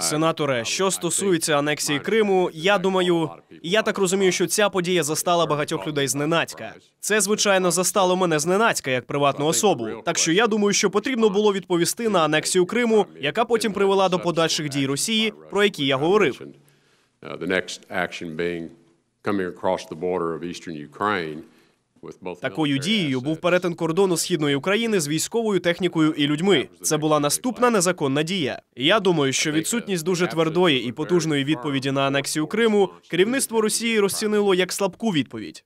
Сенаторе, що стосується анексії Криму, я думаю, я так розумію, що ця подія застала багатьох людей зненацька. Це звичайно застало мене зненацька як приватну особу. Так що я думаю, що потрібно було відповісти на анексію Криму, яка потім привела до подальших дій Росії, про які я говорив. Uh, coming across the border of eastern Ukraine Такою дією був перетин кордону східної України з військовою технікою і людьми. Це була наступна незаконна дія. Я думаю, що відсутність дуже твердої і потужної відповіді на анексію Криму керівництво Росії розцінило як слабку відповідь.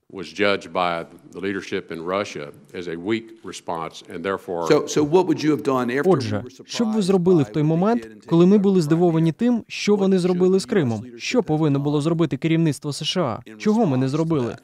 Отже, що б ви зробили в той момент, коли ми були здивовані тим, що вони зробили з Кримом? Що повинно було зробити керівництво США? Чого ми не зробили?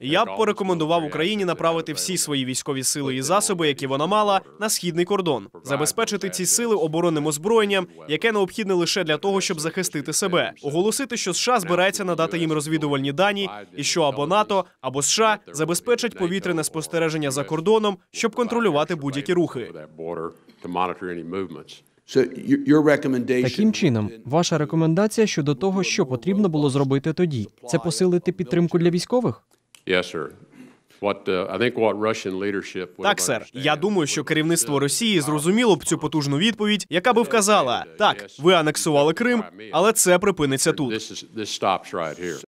Я б порекомендував Україні направити всі свої військові сили і засоби, які вона мала, на східний кордон, забезпечити ці сили оборонним озброєнням, яке необхідне лише для того, щоб захистити себе, оголосити, що США збирається надати їм розвідувальні дані, і що або НАТО, або США забезпечать повітряне спостереження за кордоном, щоб контролювати будь-які рухи. Таким чином, ваша рекомендація щодо того, що потрібно було зробити тоді, це посилити підтримку для військових? Uh, так, сер. Я думаю, що керівництво uh, Росії зрозуміло б цю потужну відповідь, яка би вказала: так, ви анексували Крим, але це припиниться тут.